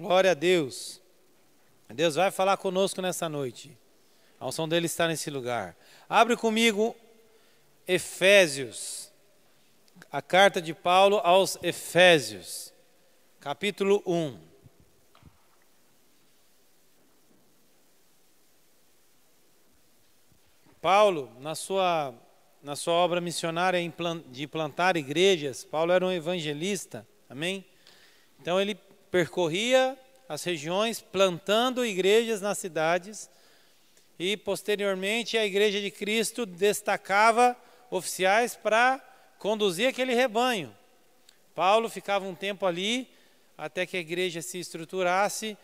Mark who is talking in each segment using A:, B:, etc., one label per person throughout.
A: Glória a Deus. Deus vai falar conosco nessa noite. A unção dele está nesse lugar. Abre comigo Efésios, a carta de Paulo aos Efésios, capítulo 1. Paulo, na sua, na sua obra missionária de plantar igrejas, Paulo era um evangelista, amém? Então ele percorria as regiões plantando igrejas nas cidades e posteriormente a igreja de Cristo destacava oficiais para conduzir aquele rebanho. Paulo ficava um tempo ali até que a igreja se estruturasse,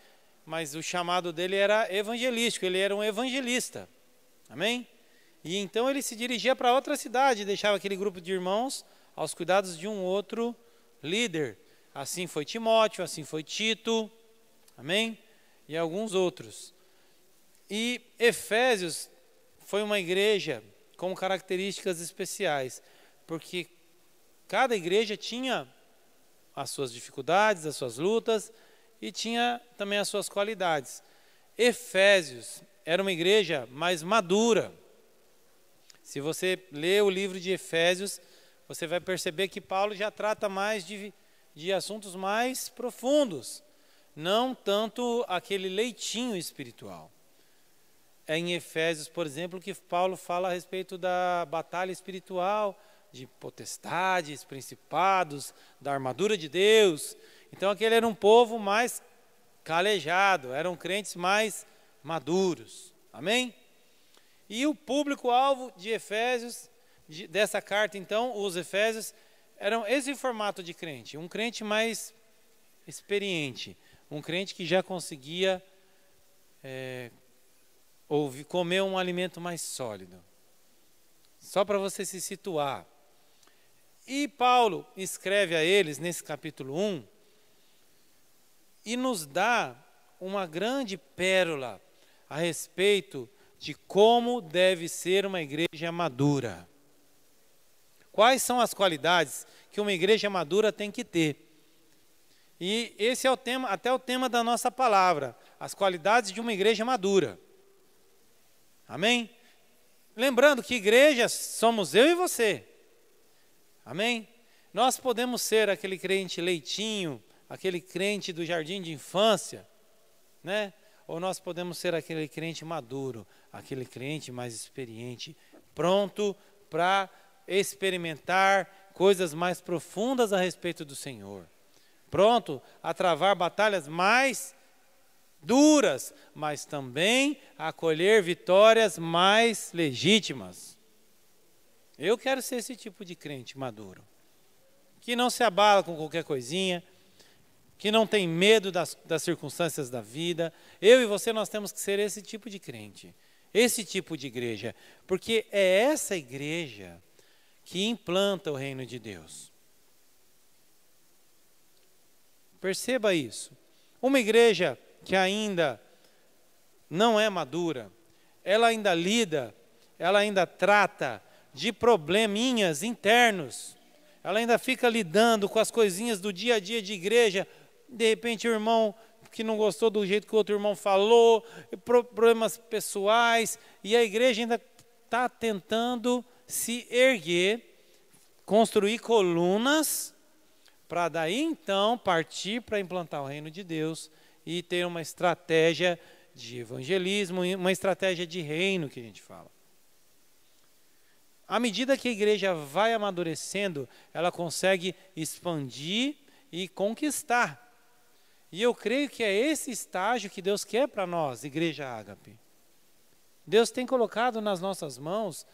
A: mas o chamado dele era evangelístico, ele era um evangelista. Amém? E então ele se dirigia para outra cidade, deixava aquele grupo de irmãos aos cuidados de um outro líder. Assim foi Timóteo, assim foi Tito, amém? E alguns outros. E Efésios foi uma igreja com características especiais, porque cada igreja tinha as suas dificuldades, as suas lutas e tinha também as suas qualidades. Efésios era uma igreja mais madura. Se você lê o livro de Efésios, você vai perceber que Paulo já trata mais de de assuntos mais profundos, não tanto aquele leitinho espiritual. É em Efésios, por exemplo, que Paulo fala a respeito da batalha espiritual, de potestades, principados, da armadura de Deus. Então aquele era um povo mais calejado, eram crentes mais maduros. Amém? E o público-alvo de Efésios, de, dessa carta, então, os Efésios, era esse formato de crente, um crente mais experiente, um crente que já conseguia é, ouvir, comer um alimento mais sólido. Só para você se situar. E Paulo escreve a eles nesse capítulo 1 e nos dá uma grande pérola a respeito de como deve ser uma igreja madura. Quais são as qualidades que uma igreja madura tem que ter? E esse é o tema, até o tema da nossa palavra, as qualidades de uma igreja madura. Amém? Lembrando que igrejas somos eu e você. Amém? Nós podemos ser aquele crente leitinho, aquele crente do jardim de infância, né? Ou nós podemos ser aquele crente maduro, aquele crente mais experiente, pronto para experimentar coisas mais profundas a respeito do Senhor. Pronto a travar batalhas mais duras, mas também a colher vitórias mais legítimas. Eu quero ser esse tipo de crente maduro, que não se abala com qualquer coisinha, que não tem medo das, das circunstâncias da vida. Eu e você, nós temos que ser esse tipo de crente, esse tipo de igreja, porque é essa igreja que implanta o reino de Deus. Perceba isso. Uma igreja que ainda não é madura, ela ainda lida, ela ainda trata de probleminhas internos, ela ainda fica lidando com as coisinhas do dia a dia de igreja. De repente, o irmão que não gostou do jeito que o outro irmão falou, problemas pessoais, e a igreja ainda está tentando se erguer, construir colunas, para daí então partir para implantar o reino de Deus e ter uma estratégia de evangelismo, uma estratégia de reino que a gente fala. À medida que a igreja vai amadurecendo, ela consegue expandir e conquistar. E eu creio que é esse estágio que Deus quer para nós, igreja ágape. Deus tem colocado nas nossas mãos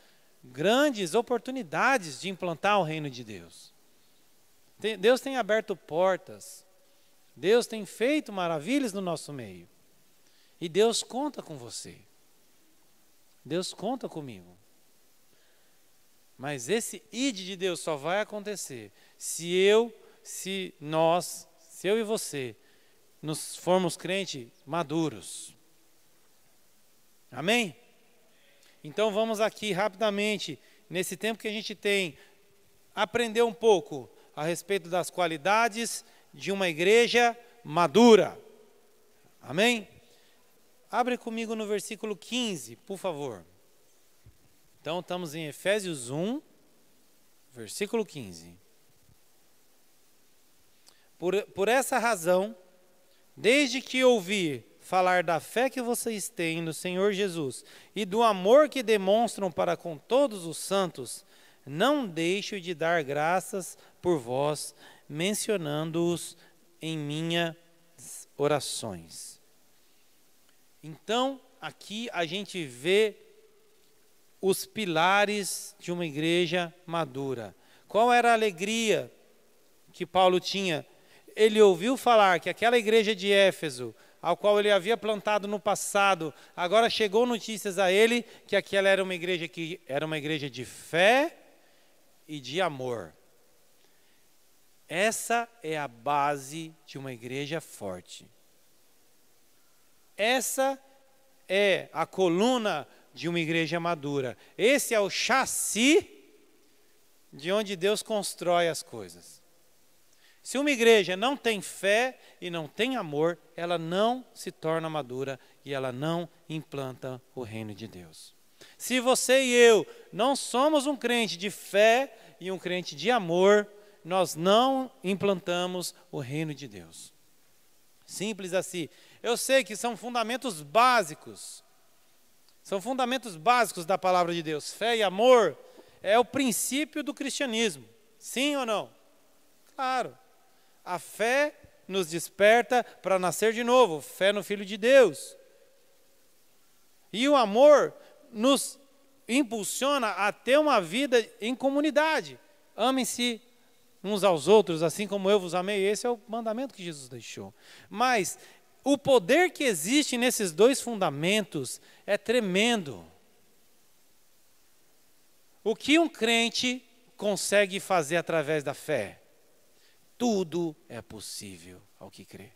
A: grandes oportunidades de implantar o reino de Deus. Deus tem aberto portas, Deus tem feito maravilhas no nosso meio. E Deus conta com você. Deus conta comigo. Mas esse id de Deus só vai acontecer se eu, se nós, se eu e você nos formos crentes maduros. Amém? Então vamos aqui rapidamente, nesse tempo que a gente tem, aprender um pouco a respeito das qualidades de uma igreja madura. Amém? Abre comigo no versículo 15, por favor. Então estamos em Efésios 1, versículo 15. Por, por essa razão, desde que ouvi falar da fé que vocês têm no Senhor Jesus e do amor que demonstram para com todos os santos, não deixo de dar graças por vós, mencionando-os em minhas orações. Então, aqui a gente vê os pilares de uma igreja madura. Qual era a alegria que Paulo tinha? ele ouviu falar que aquela igreja de Éfeso, ao qual ele havia plantado no passado, agora chegou notícias a ele que aquela era uma igreja que era uma igreja de fé e de amor. Essa é a base de uma igreja forte. Essa é a coluna de uma igreja madura. Esse é o chassi de onde Deus constrói as coisas. Se uma igreja não tem fé e não tem amor, ela não se torna madura e ela não implanta o reino de Deus. Se você e eu não somos um crente de fé e um crente de amor, nós não implantamos o reino de Deus. Simples assim. Eu sei que são fundamentos básicos. São fundamentos básicos da palavra de Deus. Fé e amor é o princípio do cristianismo. Sim ou não? Claro. A fé nos desperta para nascer de novo, fé no Filho de Deus. E o amor nos impulsiona a ter uma vida em comunidade. Amem-se uns aos outros, assim como eu vos amei. Esse é o mandamento que Jesus deixou. Mas o poder que existe nesses dois fundamentos é tremendo. O que um crente consegue fazer através da fé? Tudo é possível ao que crê.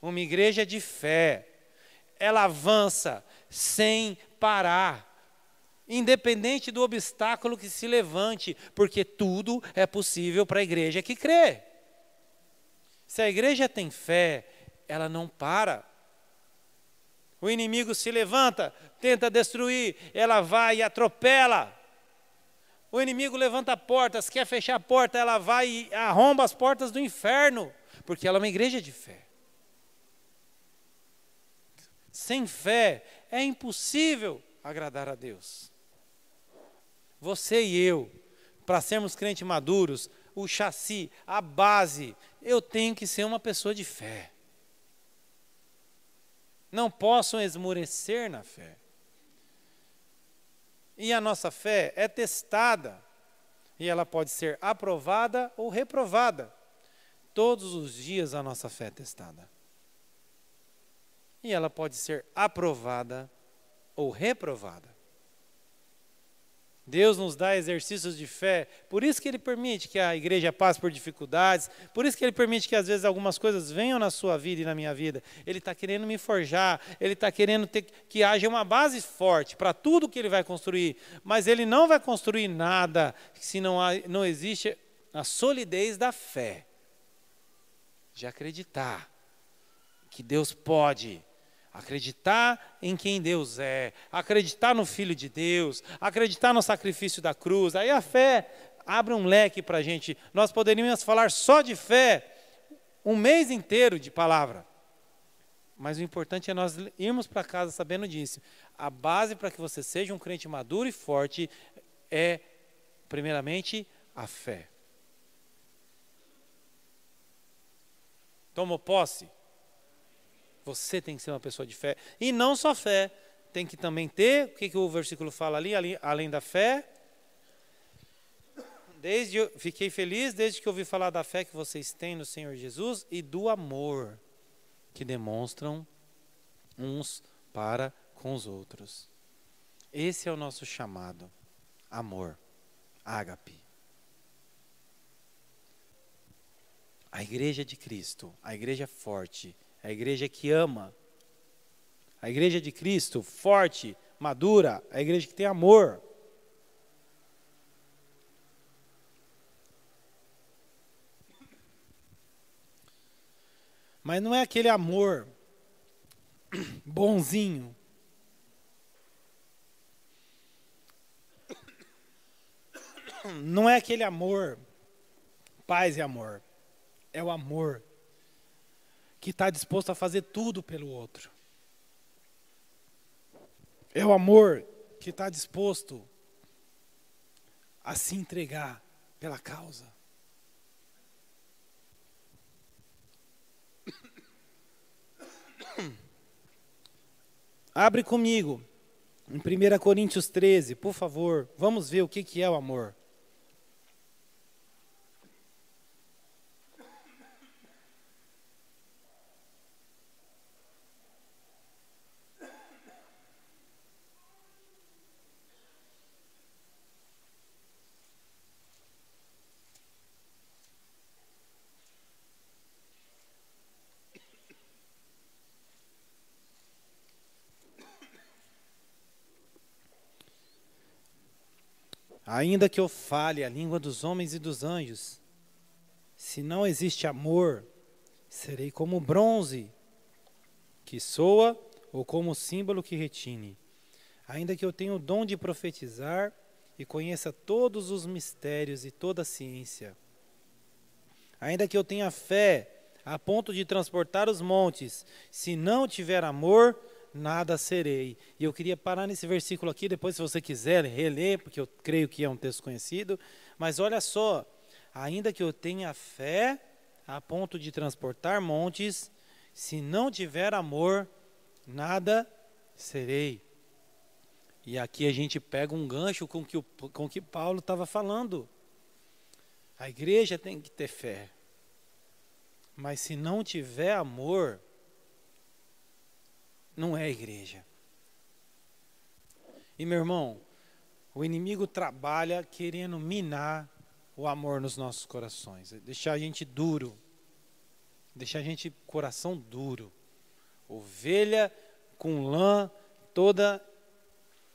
A: Uma igreja de fé, ela avança sem parar, independente do obstáculo que se levante, porque tudo é possível para a igreja que crê. Se a igreja tem fé, ela não para. O inimigo se levanta, tenta destruir, ela vai e atropela. O inimigo levanta portas, quer fechar a porta, ela vai e arromba as portas do inferno, porque ela é uma igreja de fé. Sem fé é impossível agradar a Deus. Você e eu, para sermos crentes maduros, o chassi, a base, eu tenho que ser uma pessoa de fé. Não posso esmorecer na fé. E a nossa fé é testada, e ela pode ser aprovada ou reprovada. Todos os dias a nossa fé é testada. E ela pode ser aprovada ou reprovada. Deus nos dá exercícios de fé, por isso que Ele permite que a igreja passe por dificuldades, por isso que Ele permite que às vezes algumas coisas venham na sua vida e na minha vida. Ele está querendo me forjar, Ele está querendo ter, que haja uma base forte para tudo que Ele vai construir, mas Ele não vai construir nada se não, há, não existe a solidez da fé, de acreditar que Deus pode Acreditar em quem Deus é, acreditar no Filho de Deus, acreditar no sacrifício da cruz. Aí a fé abre um leque para a gente. Nós poderíamos falar só de fé um mês inteiro de palavra. Mas o importante é nós irmos para casa sabendo disso. A base para que você seja um crente maduro e forte é, primeiramente, a fé. Tomo posse você tem que ser uma pessoa de fé. E não só fé, tem que também ter, o que, que o versículo fala ali, ali além da fé? Desde fiquei feliz desde que ouvi falar da fé que vocês têm no Senhor Jesus e do amor que demonstram uns para com os outros. Esse é o nosso chamado, amor, ágape. A igreja de Cristo, a igreja forte, a igreja que ama, a igreja de Cristo, forte, madura, a igreja que tem amor. Mas não é aquele amor bonzinho. Não é aquele amor, paz e amor. É o amor que está disposto a fazer tudo pelo outro. É o amor que está disposto a se entregar pela causa. Abre comigo em 1 Coríntios 13, por favor, vamos ver o que é o amor. Ainda que eu fale a língua dos homens e dos anjos, se não existe amor, serei como bronze que soa ou como símbolo que retine. Ainda que eu tenha o dom de profetizar e conheça todos os mistérios e toda a ciência. Ainda que eu tenha fé a ponto de transportar os montes, se não tiver amor, nada serei. E eu queria parar nesse versículo aqui, depois, se você quiser reler, porque eu creio que é um texto conhecido. Mas olha só: ainda que eu tenha fé a ponto de transportar montes, se não tiver amor, nada serei. E aqui a gente pega um gancho com que, o, com que Paulo estava falando. A igreja tem que ter fé. Mas se não tiver amor, não é igreja. E meu irmão, o inimigo trabalha querendo minar o amor nos nossos corações, é deixar a gente duro, deixar a gente coração duro. Ovelha com lã toda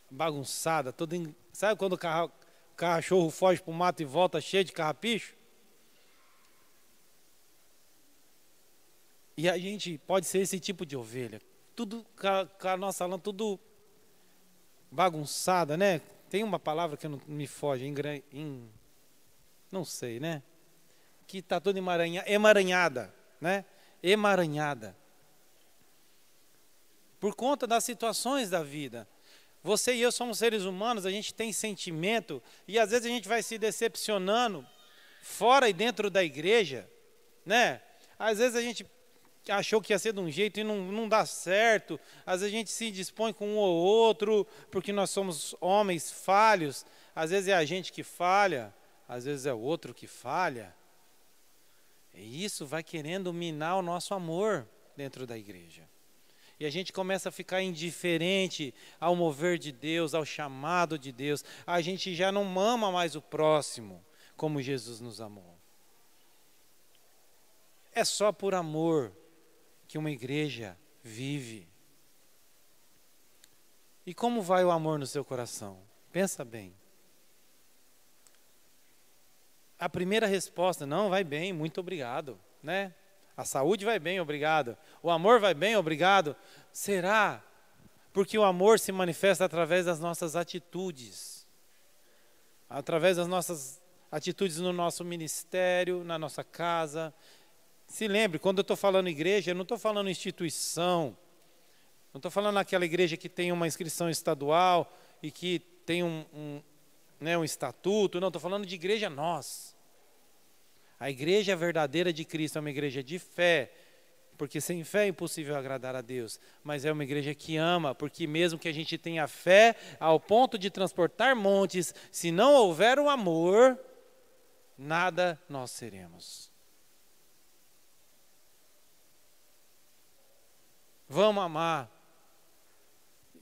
A: bagunçada, toda. Sabe quando o, carro, o cachorro foge para o mato e volta cheio de carrapicho? E a gente pode ser esse tipo de ovelha tudo, com a, nossa lã tudo bagunçada, né? Tem uma palavra que não me foge, em, não sei, né? Que está toda emaranha, emaranhada, né? Emaranhada. Por conta das situações da vida. Você e eu somos seres humanos, a gente tem sentimento e às vezes a gente vai se decepcionando fora e dentro da igreja, né? Às vezes a gente achou que ia ser de um jeito e não, não dá certo. Às vezes a gente se dispõe com um ou outro, porque nós somos homens falhos. Às vezes é a gente que falha, às vezes é o outro que falha. E isso vai querendo minar o nosso amor dentro da igreja. E a gente começa a ficar indiferente ao mover de Deus, ao chamado de Deus. A gente já não ama mais o próximo como Jesus nos amou. É só por amor que uma igreja vive. E como vai o amor no seu coração? Pensa bem. A primeira resposta, não, vai bem, muito obrigado, né? A saúde vai bem, obrigado. O amor vai bem, obrigado. Será? Porque o amor se manifesta através das nossas atitudes. Através das nossas atitudes no nosso ministério, na nossa casa, se lembre, quando eu estou falando igreja, eu não estou falando instituição, não estou falando aquela igreja que tem uma inscrição estadual e que tem um, um, né, um estatuto, não, estou falando de igreja nós. A igreja verdadeira de Cristo é uma igreja de fé, porque sem fé é impossível agradar a Deus, mas é uma igreja que ama, porque mesmo que a gente tenha fé ao ponto de transportar montes, se não houver o amor, nada nós seremos. Vamos amar.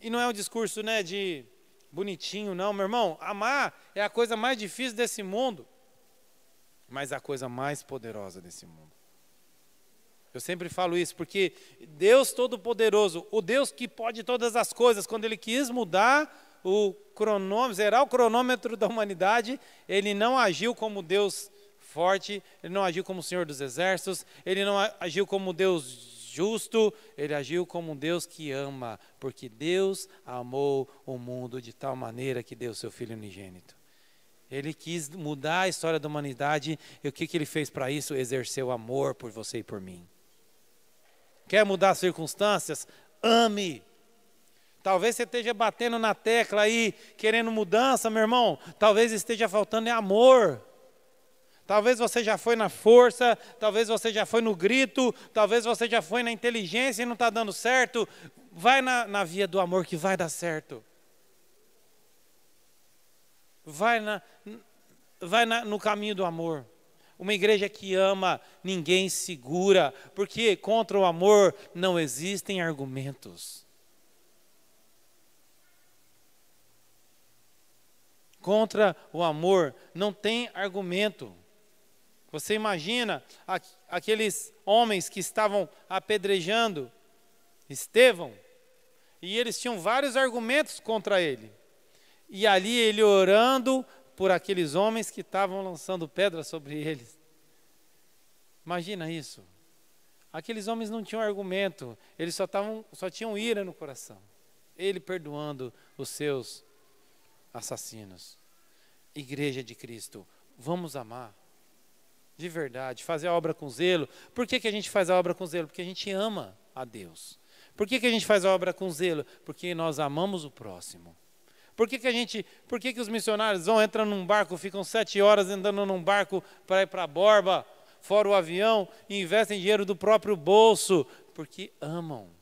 A: E não é um discurso né, de bonitinho, não, meu irmão. Amar é a coisa mais difícil desse mundo, mas é a coisa mais poderosa desse mundo. Eu sempre falo isso porque Deus Todo-Poderoso, o Deus que pode todas as coisas, quando Ele quis mudar o cronômetro, zerar o cronômetro da humanidade, Ele não agiu como Deus forte, Ele não agiu como Senhor dos Exércitos, Ele não agiu como Deus justo, ele agiu como um Deus que ama, porque Deus amou o mundo de tal maneira que deu seu Filho unigênito. Ele quis mudar a história da humanidade e o que, que ele fez para isso? Exerceu amor por você e por mim. Quer mudar as circunstâncias? Ame. Talvez você esteja batendo na tecla aí, querendo mudança, meu irmão. Talvez esteja faltando é amor. Talvez você já foi na força, talvez você já foi no grito, talvez você já foi na inteligência e não está dando certo. Vai na, na via do amor que vai dar certo. Vai, na, vai na, no caminho do amor. Uma igreja que ama, ninguém segura, porque contra o amor não existem argumentos. Contra o amor não tem argumento. Você imagina aqueles homens que estavam apedrejando Estevão, e eles tinham vários argumentos contra ele. E ali ele orando por aqueles homens que estavam lançando pedras sobre eles. Imagina isso. Aqueles homens não tinham argumento, eles só, tavam, só tinham ira no coração. Ele perdoando os seus assassinos. Igreja de Cristo, vamos amar de verdade, fazer a obra com zelo. Por que, que a gente faz a obra com zelo? Porque a gente ama a Deus. Por que, que a gente faz a obra com zelo? Porque nós amamos o próximo. Por que, que a gente, por que, que os missionários vão, entram num barco, ficam sete horas andando num barco para ir para a borba, fora o avião, e investem dinheiro do próprio bolso? Porque amam.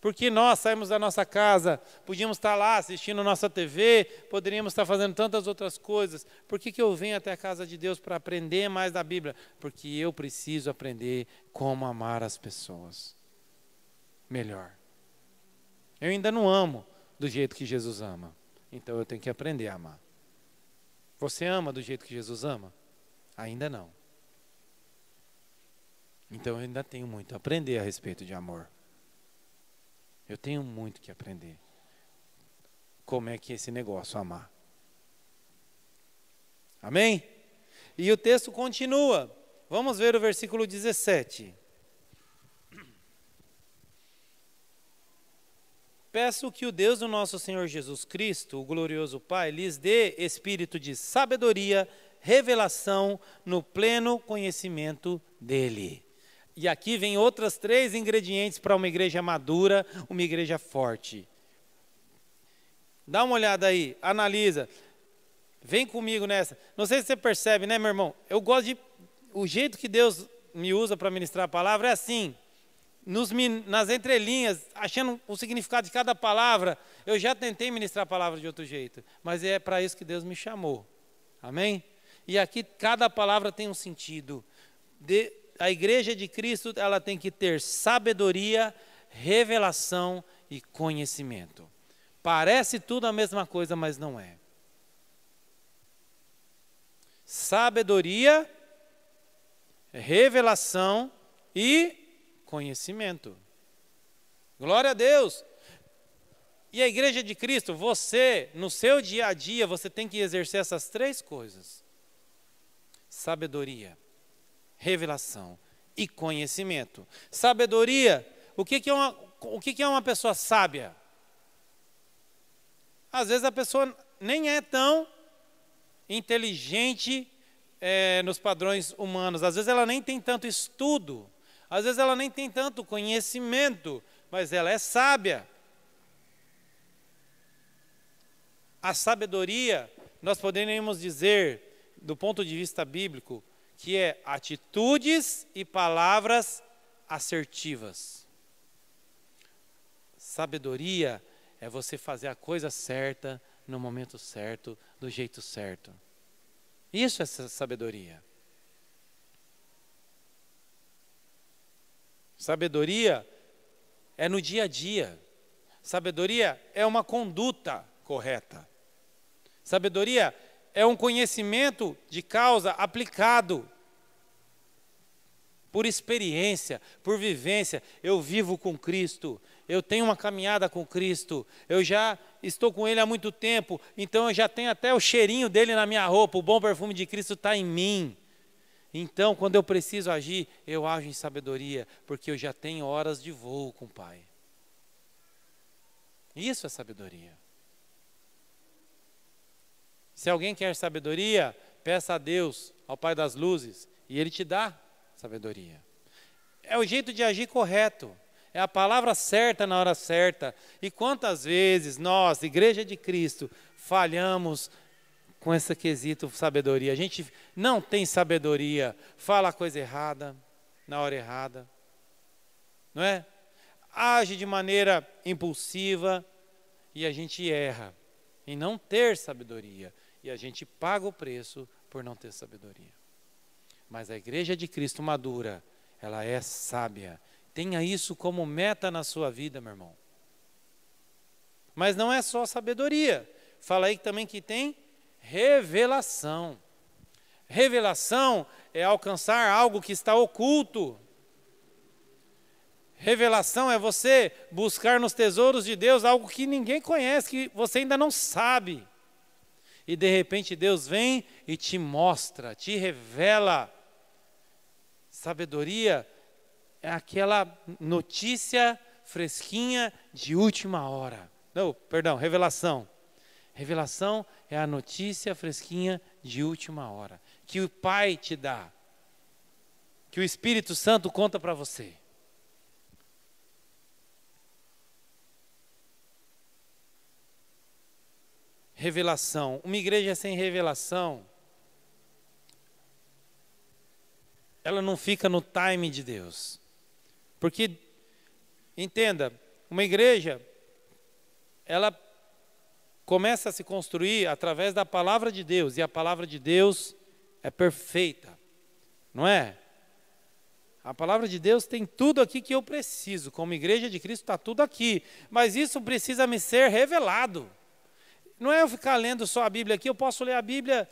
A: Porque nós saímos da nossa casa, podíamos estar lá assistindo nossa TV, poderíamos estar fazendo tantas outras coisas. Por que, que eu venho até a casa de Deus para aprender mais da Bíblia? Porque eu preciso aprender como amar as pessoas melhor. Eu ainda não amo do jeito que Jesus ama, então eu tenho que aprender a amar. Você ama do jeito que Jesus ama? Ainda não. Então eu ainda tenho muito a aprender a respeito de amor. Eu tenho muito que aprender. Como é que é esse negócio amar? Amém? E o texto continua. Vamos ver o versículo 17. Peço que o Deus do nosso Senhor Jesus Cristo, o glorioso Pai, lhes dê espírito de sabedoria, revelação no pleno conhecimento dele. E aqui vem outras três ingredientes para uma igreja madura, uma igreja forte. Dá uma olhada aí, analisa. Vem comigo nessa. Não sei se você percebe, né, meu irmão? Eu gosto de. O jeito que Deus me usa para ministrar a palavra é assim. Nos, nas entrelinhas, achando o significado de cada palavra. Eu já tentei ministrar a palavra de outro jeito, mas é para isso que Deus me chamou. Amém? E aqui cada palavra tem um sentido. De, a igreja de Cristo ela tem que ter sabedoria, revelação e conhecimento. Parece tudo a mesma coisa, mas não é. Sabedoria, revelação e conhecimento. Glória a Deus! E a igreja de Cristo, você, no seu dia a dia, você tem que exercer essas três coisas: sabedoria revelação e conhecimento. Sabedoria, o que, que, é, uma, o que, que é uma pessoa sábia? Às vezes a pessoa nem é tão inteligente é, nos padrões humanos, às vezes ela nem tem tanto estudo, às vezes ela nem tem tanto conhecimento, mas ela é sábia. A sabedoria, nós poderíamos dizer, do ponto de vista bíblico, que é atitudes e palavras assertivas. Sabedoria é você fazer a coisa certa no momento certo, do jeito certo. Isso é sabedoria. Sabedoria é no dia a dia. Sabedoria é uma conduta correta. Sabedoria é um conhecimento de causa aplicado por experiência, por vivência. Eu vivo com Cristo, eu tenho uma caminhada com Cristo, eu já estou com Ele há muito tempo, então eu já tenho até o cheirinho dele na minha roupa, o bom perfume de Cristo está em mim. Então, quando eu preciso agir, eu ajo em sabedoria, porque eu já tenho horas de voo com o Pai. Isso é sabedoria. Se alguém quer sabedoria, peça a Deus, ao Pai das luzes, e Ele te dá sabedoria. É o jeito de agir correto, é a palavra certa na hora certa. E quantas vezes nós, Igreja de Cristo, falhamos com esse quesito sabedoria? A gente não tem sabedoria, fala a coisa errada, na hora errada, não é? Age de maneira impulsiva e a gente erra em não ter sabedoria e a gente paga o preço por não ter sabedoria. Mas a igreja de Cristo madura, ela é sábia. Tenha isso como meta na sua vida, meu irmão. Mas não é só sabedoria. Fala aí também que tem revelação. Revelação é alcançar algo que está oculto. Revelação é você buscar nos tesouros de Deus algo que ninguém conhece, que você ainda não sabe e de repente Deus vem e te mostra, te revela. Sabedoria é aquela notícia fresquinha de última hora. Não, perdão, revelação. Revelação é a notícia fresquinha de última hora que o Pai te dá, que o Espírito Santo conta para você. revelação. Uma igreja sem revelação, ela não fica no time de Deus. Porque, entenda, uma igreja, ela começa a se construir através da palavra de Deus, e a palavra de Deus é perfeita, não é? A palavra de Deus tem tudo aqui que eu preciso, como igreja de Cristo está tudo aqui, mas isso precisa me ser revelado. Não é eu ficar lendo só a Bíblia aqui, eu posso ler a Bíblia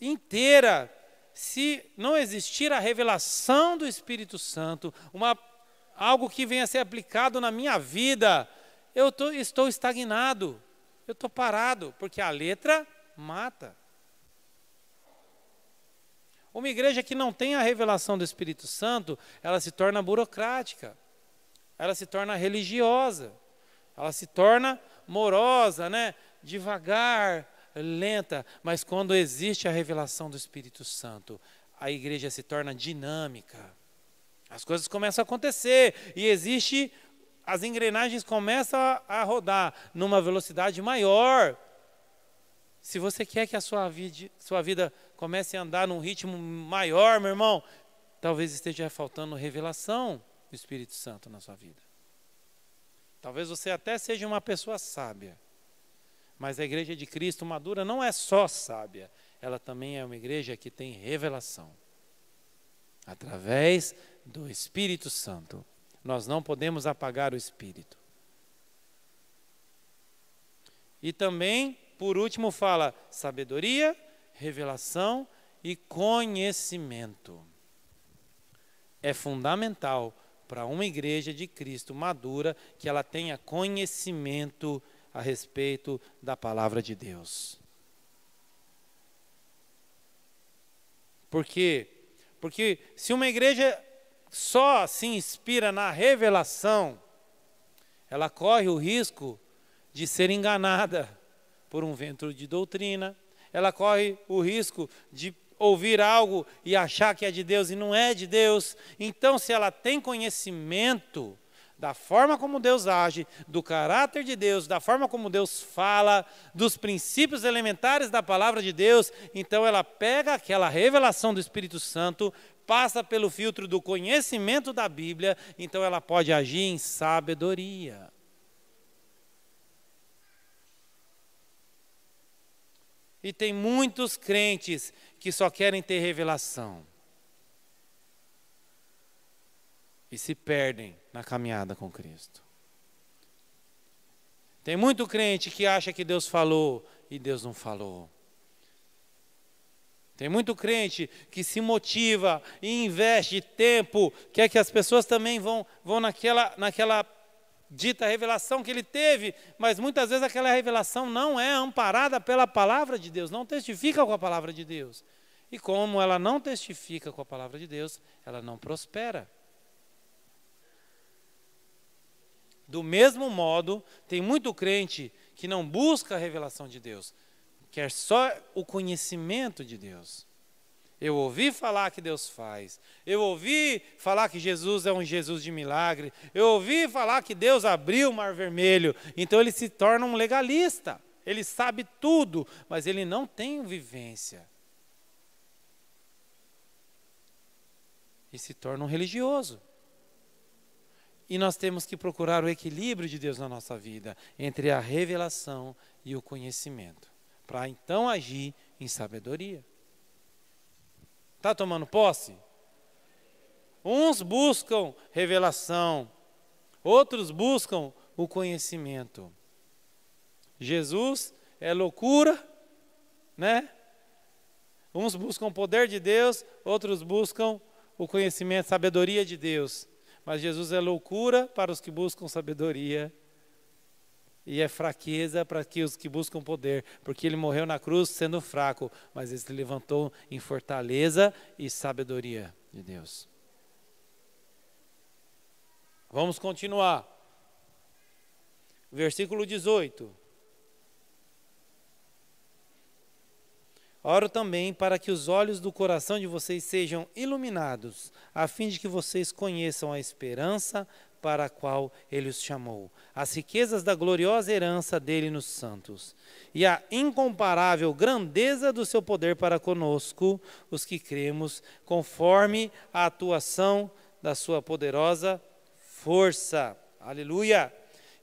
A: inteira. Se não existir a revelação do Espírito Santo, uma, algo que venha a ser aplicado na minha vida, eu tô, estou estagnado, eu estou parado, porque a letra mata. Uma igreja que não tem a revelação do Espírito Santo, ela se torna burocrática, ela se torna religiosa, ela se torna morosa, né? devagar, lenta, mas quando existe a revelação do Espírito Santo, a igreja se torna dinâmica. As coisas começam a acontecer e existe as engrenagens começam a rodar numa velocidade maior. Se você quer que a sua vida, sua vida comece a andar num ritmo maior, meu irmão, talvez esteja faltando revelação do Espírito Santo na sua vida. Talvez você até seja uma pessoa sábia, mas a igreja de Cristo madura não é só sábia, ela também é uma igreja que tem revelação. Através do Espírito Santo. Nós não podemos apagar o Espírito. E também, por último, fala sabedoria, revelação e conhecimento. É fundamental para uma igreja de Cristo madura que ela tenha conhecimento a respeito da palavra de Deus. Por quê? Porque se uma igreja só se inspira na revelação, ela corre o risco de ser enganada por um vento de doutrina, ela corre o risco de ouvir algo e achar que é de Deus e não é de Deus. Então, se ela tem conhecimento, da forma como Deus age, do caráter de Deus, da forma como Deus fala, dos princípios elementares da palavra de Deus, então ela pega aquela revelação do Espírito Santo, passa pelo filtro do conhecimento da Bíblia, então ela pode agir em sabedoria. E tem muitos crentes que só querem ter revelação. e se perdem na caminhada com Cristo. Tem muito crente que acha que Deus falou e Deus não falou. Tem muito crente que se motiva e investe tempo, quer que as pessoas também vão, vão naquela, naquela dita revelação que ele teve, mas muitas vezes aquela revelação não é amparada pela palavra de Deus, não testifica com a palavra de Deus. E como ela não testifica com a palavra de Deus, ela não prospera. Do mesmo modo, tem muito crente que não busca a revelação de Deus, quer só o conhecimento de Deus. Eu ouvi falar que Deus faz. Eu ouvi falar que Jesus é um Jesus de milagre. Eu ouvi falar que Deus abriu o mar vermelho. Então ele se torna um legalista. Ele sabe tudo, mas ele não tem vivência. E se torna um religioso. E nós temos que procurar o equilíbrio de Deus na nossa vida entre a revelação e o conhecimento, para então agir em sabedoria. Está tomando posse? Uns buscam revelação, outros buscam o conhecimento. Jesus é loucura, né? Uns buscam o poder de Deus, outros buscam o conhecimento, sabedoria de Deus. Mas Jesus é loucura para os que buscam sabedoria e é fraqueza para que os que buscam poder, porque ele morreu na cruz sendo fraco, mas ele se levantou em fortaleza e sabedoria de Deus. Vamos continuar. Versículo 18. Oro também para que os olhos do coração de vocês sejam iluminados, a fim de que vocês conheçam a esperança para a qual ele os chamou, as riquezas da gloriosa herança dele nos santos, e a incomparável grandeza do seu poder para conosco, os que cremos, conforme a atuação da sua poderosa força. Aleluia!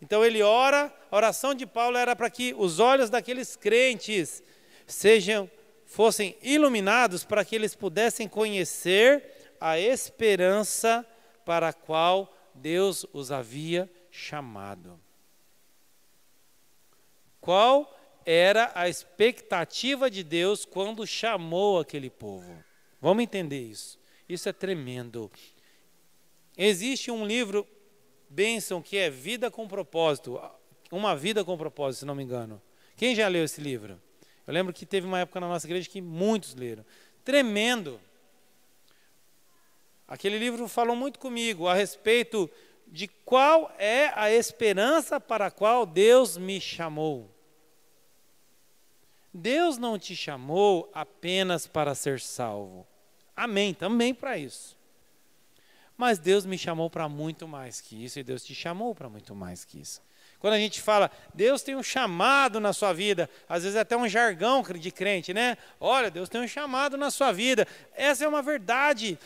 A: Então ele ora, a oração de Paulo era para que os olhos daqueles crentes sejam fossem iluminados para que eles pudessem conhecer a esperança para a qual Deus os havia chamado. Qual era a expectativa de Deus quando chamou aquele povo? Vamos entender isso. Isso é tremendo. Existe um livro, Bênção, que é Vida com Propósito. Uma Vida com Propósito, se não me engano. Quem já leu esse livro? Eu lembro que teve uma época na nossa igreja que muitos leram. Tremendo. Aquele livro falou muito comigo a respeito de qual é a esperança para a qual Deus me chamou. Deus não te chamou apenas para ser salvo. Amém, também para isso. Mas Deus me chamou para muito mais que isso e Deus te chamou para muito mais que isso. Quando a gente fala, Deus tem um chamado na sua vida, às vezes é até um jargão de crente, né? Olha, Deus tem um chamado na sua vida. Essa é uma verdade.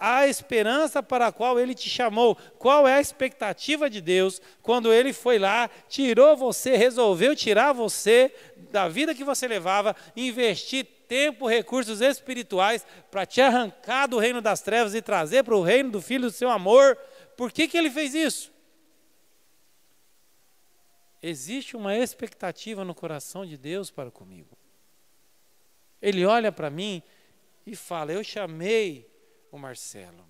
A: A esperança para a qual ele te chamou, qual é a expectativa de Deus quando ele foi lá, tirou você, resolveu tirar você da vida que você levava, investir tempo, recursos espirituais para te arrancar do reino das trevas e trazer para o reino do filho do seu amor. Por que, que ele fez isso? Existe uma expectativa no coração de Deus para comigo. Ele olha para mim e fala: Eu chamei o Marcelo.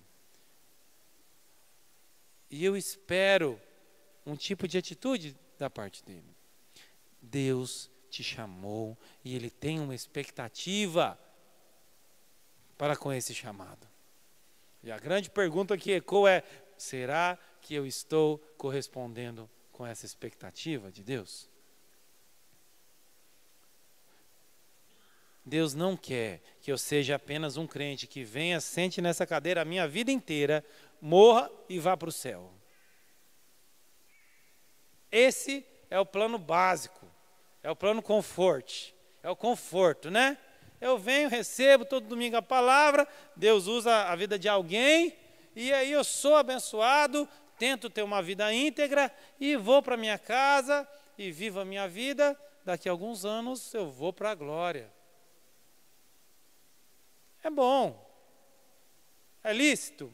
A: E eu espero um tipo de atitude da parte dele. Deus te chamou e ele tem uma expectativa para com esse chamado. E a grande pergunta que ecoa é: será que eu estou correspondendo com essa expectativa de Deus? Deus não quer que eu seja apenas um crente que venha, sente nessa cadeira a minha vida inteira, morra e vá para o céu. Esse é o plano básico, é o plano conforto, é o conforto, né? Eu venho, recebo todo domingo a palavra, Deus usa a vida de alguém, e aí eu sou abençoado, tento ter uma vida íntegra e vou para minha casa e vivo a minha vida. Daqui a alguns anos eu vou para a glória. É bom. É lícito?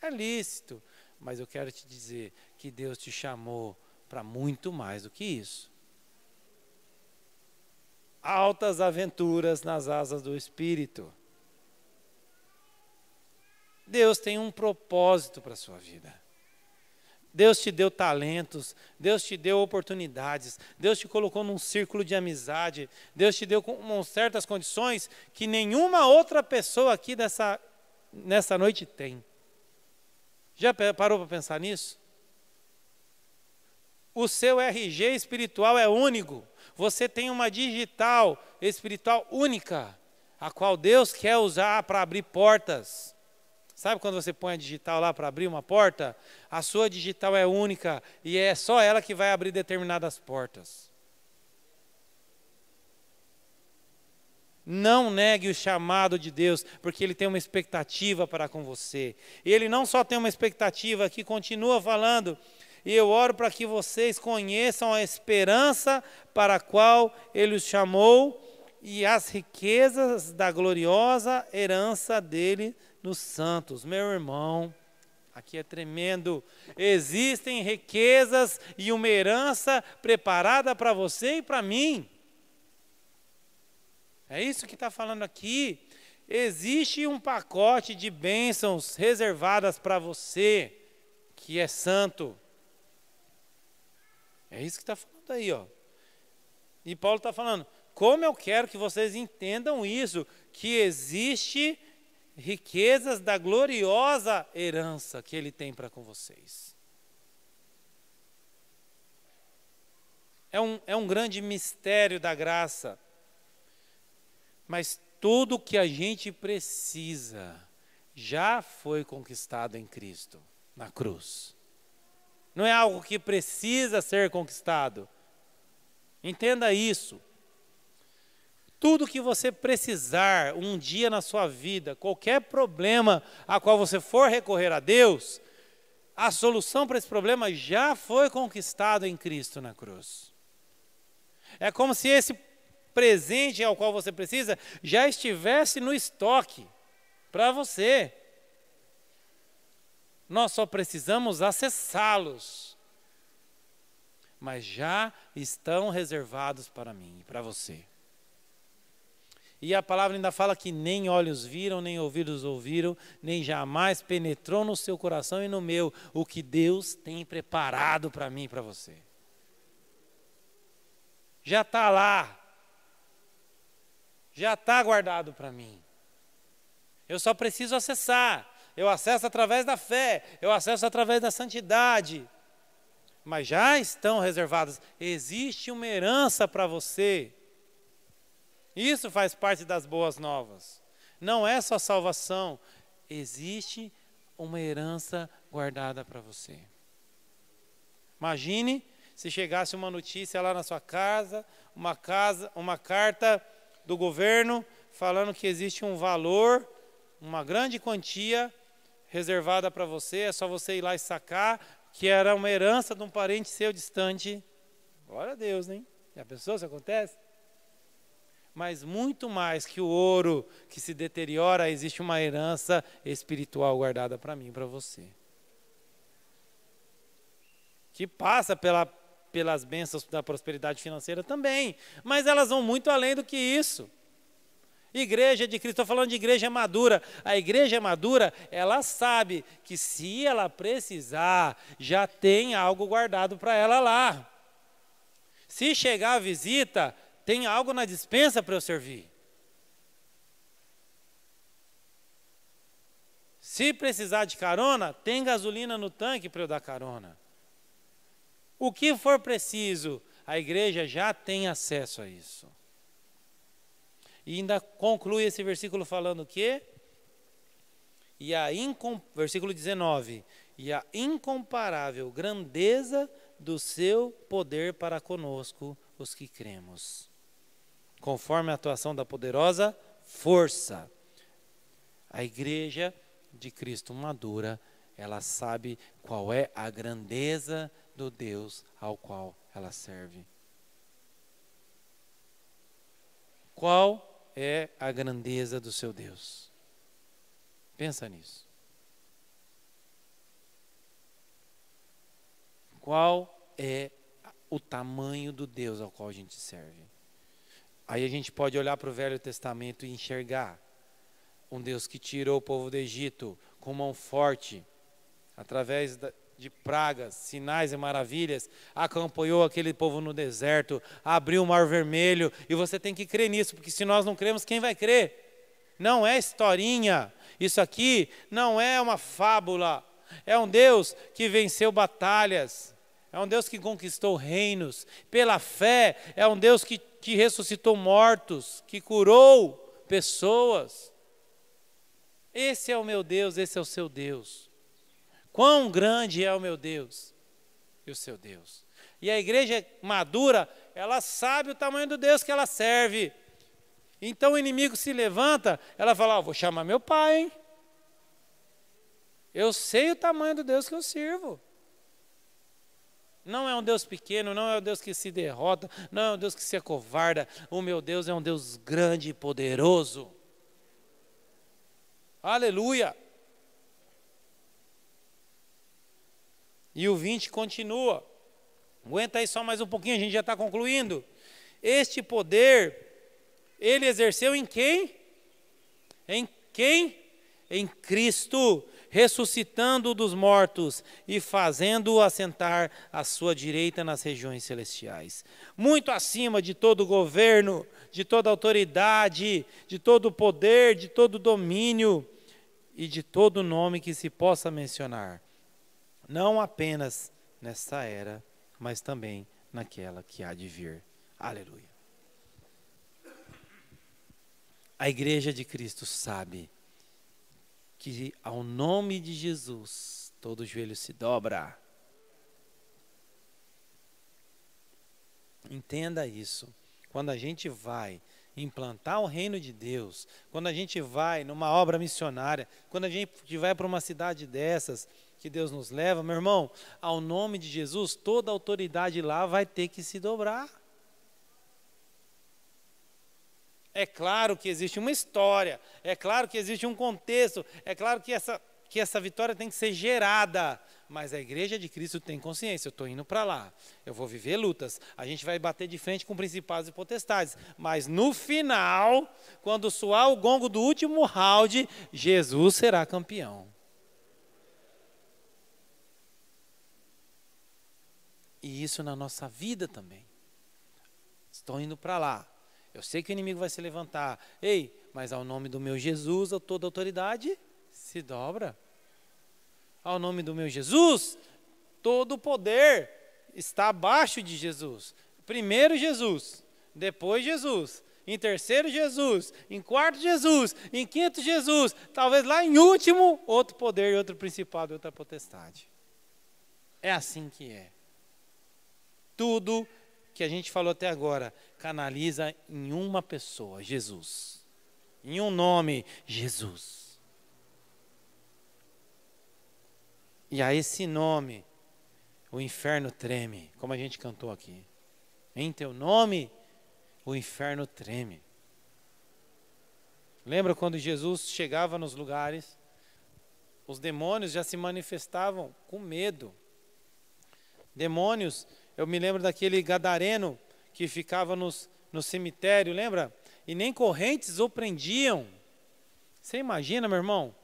A: É lícito. Mas eu quero te dizer que Deus te chamou para muito mais do que isso. Altas aventuras nas asas do Espírito. Deus tem um propósito para a sua vida. Deus te deu talentos, Deus te deu oportunidades, Deus te colocou num círculo de amizade, Deus te deu com certas condições que nenhuma outra pessoa aqui dessa, nessa noite tem. Já parou para pensar nisso? O seu RG espiritual é único. Você tem uma digital espiritual única, a qual Deus quer usar para abrir portas. Sabe quando você põe a digital lá para abrir uma porta? A sua digital é única e é só ela que vai abrir determinadas portas. Não negue o chamado de Deus, porque Ele tem uma expectativa para com você. E Ele não só tem uma expectativa, que continua falando, e eu oro para que vocês conheçam a esperança para a qual Ele os chamou e as riquezas da gloriosa herança dele nos santos. Meu irmão, aqui é tremendo. Existem riquezas e uma herança preparada para você e para mim. É isso que está falando aqui. Existe um pacote de bênçãos reservadas para você que é santo. É isso que está falando aí, ó. E Paulo está falando: como eu quero que vocês entendam isso, que existe riquezas da gloriosa herança que Ele tem para com vocês. É um, é um grande mistério da graça, mas tudo o que a gente precisa já foi conquistado em Cristo, na cruz. Não é algo que precisa ser conquistado. Entenda isso. Tudo que você precisar um dia na sua vida, qualquer problema a qual você for recorrer a Deus, a solução para esse problema já foi conquistada em Cristo na cruz. É como se esse presente ao qual você precisa já estivesse no estoque para você. Nós só precisamos acessá-los, mas já estão reservados para mim e para você. E a palavra ainda fala que nem olhos viram, nem ouvidos ouviram, nem jamais penetrou no seu coração e no meu o que Deus tem preparado para mim e para você. Já está lá. Já está guardado para mim. Eu só preciso acessar. Eu acesso através da fé, eu acesso através da santidade. Mas já estão reservadas. Existe uma herança para você. Isso faz parte das boas novas. Não é só salvação, existe uma herança guardada para você. Imagine se chegasse uma notícia lá na sua casa, uma casa, uma carta do governo falando que existe um valor, uma grande quantia reservada para você, é só você ir lá e sacar, que era uma herança de um parente seu distante. Glória a Deus, hein? Já pensou se acontece? mas muito mais que o ouro que se deteriora, existe uma herança espiritual guardada para mim e para você. Que passa pela, pelas bênçãos da prosperidade financeira também, mas elas vão muito além do que isso. Igreja de Cristo, estou falando de igreja madura. A igreja madura, ela sabe que se ela precisar, já tem algo guardado para ela lá. Se chegar a visita, tem algo na dispensa para eu servir? Se precisar de carona, tem gasolina no tanque para eu dar carona. O que for preciso, a igreja já tem acesso a isso. E ainda conclui esse versículo falando que e a incom, versículo 19, e a incomparável grandeza do seu poder para conosco, os que cremos conforme a atuação da poderosa força. A igreja de Cristo madura, ela sabe qual é a grandeza do Deus ao qual ela serve. Qual é a grandeza do seu Deus? Pensa nisso. Qual é o tamanho do Deus ao qual a gente serve? Aí a gente pode olhar para o Velho Testamento e enxergar um Deus que tirou o povo do Egito com mão forte, através de pragas, sinais e maravilhas, acompanhou aquele povo no deserto, abriu o mar vermelho, e você tem que crer nisso, porque se nós não cremos, quem vai crer? Não é historinha, isso aqui não é uma fábula, é um Deus que venceu batalhas, é um Deus que conquistou reinos pela fé, é um Deus que, que ressuscitou mortos, que curou pessoas. Esse é o meu Deus, esse é o seu Deus. Quão grande é o meu Deus e o seu Deus. E a igreja madura, ela sabe o tamanho do Deus que ela serve. Então o inimigo se levanta, ela fala: oh, Vou chamar meu pai, hein? Eu sei o tamanho do Deus que eu sirvo. Não é um Deus pequeno, não é um Deus que se derrota, não é um Deus que se acovarda. O meu Deus é um Deus grande e poderoso. Aleluia! E o 20 continua. Aguenta aí só mais um pouquinho, a gente já está concluindo. Este poder ele exerceu em quem? Em quem? Em Cristo ressuscitando dos mortos e fazendo-o assentar à sua direita nas regiões celestiais. Muito acima de todo governo, de toda autoridade, de todo poder, de todo domínio e de todo nome que se possa mencionar, não apenas nesta era, mas também naquela que há de vir. Aleluia. A igreja de Cristo sabe que ao nome de Jesus todo joelho se dobra. Entenda isso. Quando a gente vai implantar o reino de Deus, quando a gente vai numa obra missionária, quando a gente vai para uma cidade dessas que Deus nos leva, meu irmão, ao nome de Jesus, toda autoridade lá vai ter que se dobrar. É claro que existe uma história, é claro que existe um contexto, é claro que essa, que essa vitória tem que ser gerada. Mas a igreja de Cristo tem consciência, eu estou indo para lá, eu vou viver lutas, a gente vai bater de frente com principados e potestades. Mas no final, quando soar o gongo do último round, Jesus será campeão. E isso na nossa vida também. Estou indo para lá. Eu sei que o inimigo vai se levantar. Ei, mas ao nome do meu Jesus, toda autoridade se dobra. Ao nome do meu Jesus, todo poder está abaixo de Jesus. Primeiro Jesus, depois Jesus, em terceiro Jesus, em quarto Jesus, em quinto Jesus, talvez lá em último, outro poder, outro principado, outra potestade. É assim que é. Tudo que a gente falou até agora, canaliza em uma pessoa, Jesus. Em um nome, Jesus. E a esse nome, o inferno treme, como a gente cantou aqui. Em teu nome, o inferno treme. Lembra quando Jesus chegava nos lugares, os demônios já se manifestavam com medo. Demônios eu me lembro daquele gadareno que ficava nos, no cemitério, lembra? E nem correntes o prendiam. Você imagina, meu irmão?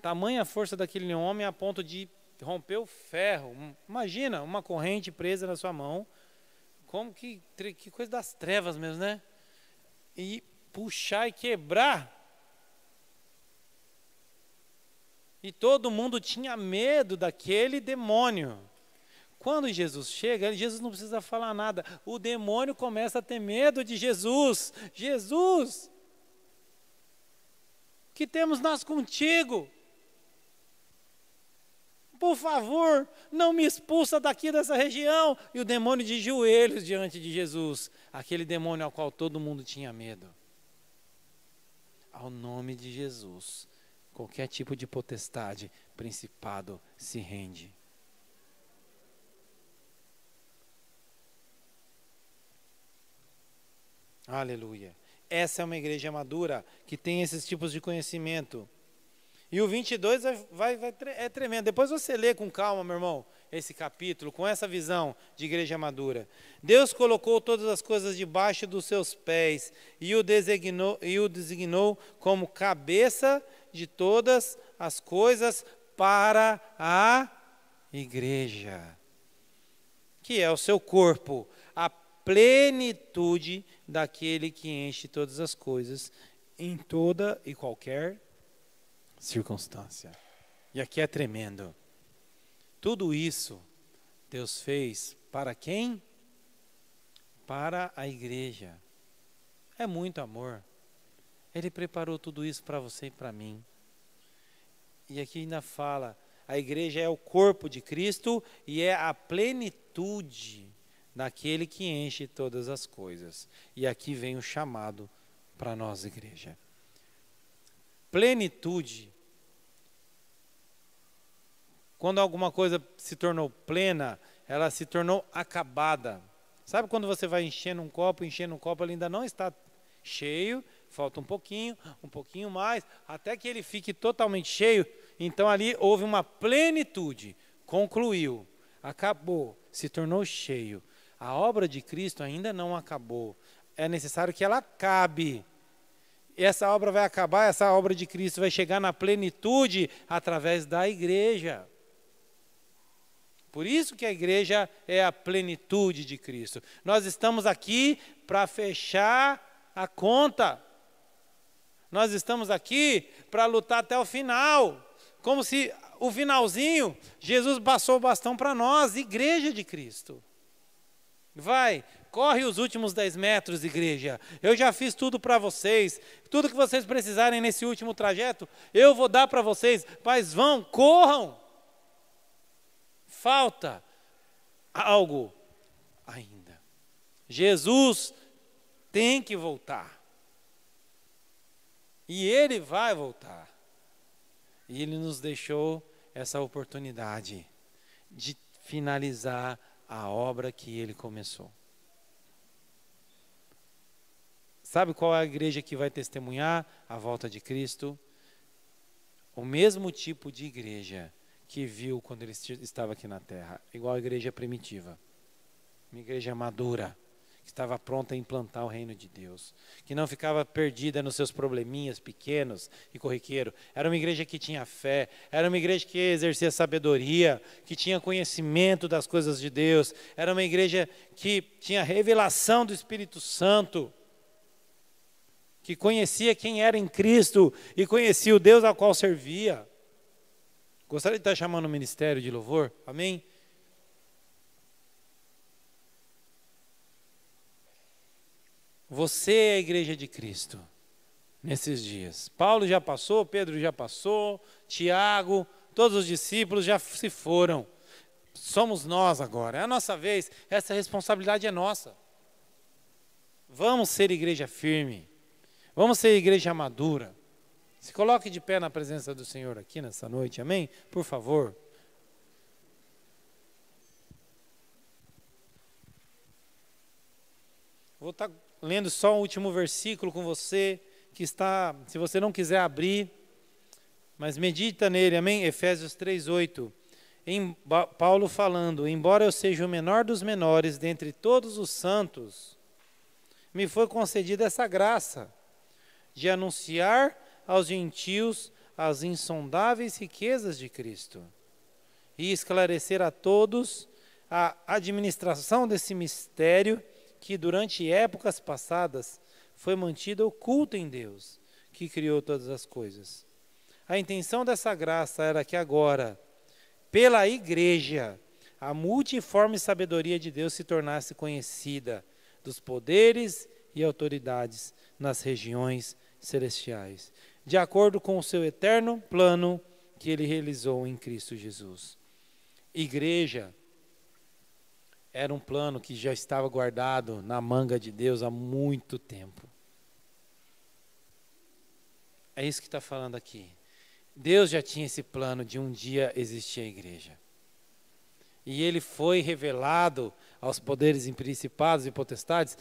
A: Tamanha força daquele homem a ponto de romper o ferro. Imagina uma corrente presa na sua mão. Como que, que coisa das trevas mesmo, né? E puxar e quebrar. E todo mundo tinha medo daquele demônio. Quando Jesus chega, Jesus não precisa falar nada. O demônio começa a ter medo de Jesus. Jesus, que temos nós contigo? Por favor, não me expulsa daqui dessa região. E o demônio de joelhos diante de Jesus, aquele demônio ao qual todo mundo tinha medo. Ao nome de Jesus, qualquer tipo de potestade, principado se rende. Aleluia. Essa é uma igreja madura que tem esses tipos de conhecimento. E o 22 vai, vai, é tremendo. Depois você lê com calma, meu irmão, esse capítulo, com essa visão de igreja madura. Deus colocou todas as coisas debaixo dos seus pés e o designou, e o designou como cabeça de todas as coisas para a igreja, que é o seu corpo, a plenitude daquele que enche todas as coisas em toda e qualquer circunstância. E aqui é tremendo. Tudo isso Deus fez para quem? Para a igreja. É muito amor. Ele preparou tudo isso para você e para mim. E aqui ainda fala: a igreja é o corpo de Cristo e é a plenitude naquele que enche todas as coisas. E aqui vem o chamado para nós, igreja. Plenitude. Quando alguma coisa se tornou plena, ela se tornou acabada. Sabe quando você vai enchendo um copo, enchendo um copo, ele ainda não está cheio, falta um pouquinho, um pouquinho mais, até que ele fique totalmente cheio. Então ali houve uma plenitude, concluiu, acabou, se tornou cheio. A obra de Cristo ainda não acabou. É necessário que ela acabe. Essa obra vai acabar, essa obra de Cristo vai chegar na plenitude através da igreja. Por isso que a igreja é a plenitude de Cristo. Nós estamos aqui para fechar a conta. Nós estamos aqui para lutar até o final. Como se o finalzinho, Jesus passou o bastão para nós, igreja de Cristo. Vai, corre os últimos 10 metros, igreja. Eu já fiz tudo para vocês. Tudo que vocês precisarem nesse último trajeto, eu vou dar para vocês. Mas vão, corram. Falta algo ainda. Jesus tem que voltar. E ele vai voltar. E ele nos deixou essa oportunidade de finalizar a obra que ele começou. Sabe qual é a igreja que vai testemunhar a volta de Cristo? O mesmo tipo de igreja que viu quando ele estava aqui na terra, igual a igreja primitiva, uma igreja madura, que estava pronta a implantar o reino de Deus, que não ficava perdida nos seus probleminhas pequenos e corriqueiro. Era uma igreja que tinha fé, era uma igreja que exercia sabedoria, que tinha conhecimento das coisas de Deus, era uma igreja que tinha revelação do Espírito Santo, que conhecia quem era em Cristo e conhecia o Deus ao qual servia. Gostaria de estar chamando o ministério de louvor? Amém? Você é a igreja de Cristo nesses dias. Paulo já passou, Pedro já passou, Tiago, todos os discípulos já se foram. Somos nós agora, é a nossa vez, essa responsabilidade é nossa. Vamos ser igreja firme, vamos ser igreja madura. Se coloque de pé na presença do Senhor aqui nessa noite, amém? Por favor. Vou estar tá lendo só o último versículo com você, que está, se você não quiser abrir, mas medita nele, amém? Efésios 3:8. Em Paulo falando: "Embora eu seja o menor dos menores dentre todos os santos, me foi concedida essa graça de anunciar aos gentios as insondáveis riquezas de Cristo e esclarecer a todos a administração desse mistério que durante épocas passadas foi mantida oculta em Deus, que criou todas as coisas. A intenção dessa graça era que agora, pela igreja, a multiforme sabedoria de Deus se tornasse conhecida dos poderes e autoridades nas regiões celestiais, de acordo com o seu eterno plano que ele realizou em Cristo Jesus. Igreja, era um plano que já estava guardado na manga de Deus há muito tempo. É isso que está falando aqui. Deus já tinha esse plano de um dia existir a igreja. E ele foi revelado aos poderes em principados e potestades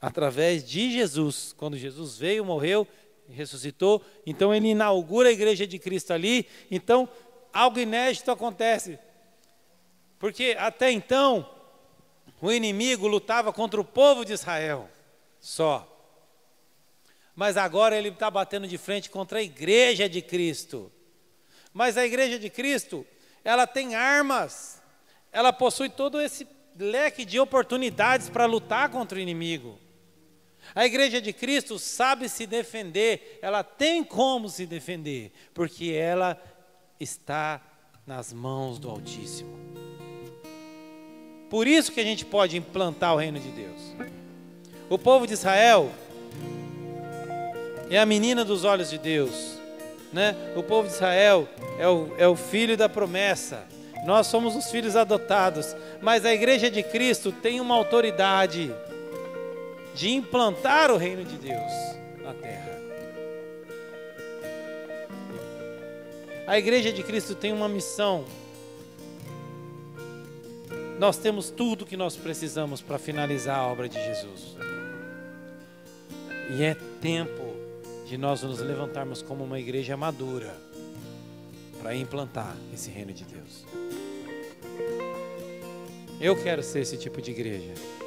A: através de Jesus. Quando Jesus veio, morreu ressuscitou. Então ele inaugura a igreja de Cristo ali. Então algo inédito acontece. Porque até então o inimigo lutava contra o povo de Israel só. Mas agora ele está batendo de frente contra a igreja de Cristo. Mas a igreja de Cristo, ela tem armas, ela possui todo esse leque de oportunidades para lutar contra o inimigo. A igreja de Cristo sabe se defender, ela tem como se defender, porque ela está nas mãos do Altíssimo. Por isso que a gente pode implantar o reino de Deus. O povo de Israel é a menina dos olhos de Deus. Né? O povo de Israel é o, é o filho da promessa. Nós somos os filhos adotados. Mas a igreja de Cristo tem uma autoridade de implantar o reino de Deus na terra. A igreja de Cristo tem uma missão nós temos tudo que nós precisamos para finalizar a obra de Jesus. E é tempo de nós nos levantarmos como uma igreja madura para implantar esse reino de Deus. Eu quero ser esse tipo de igreja.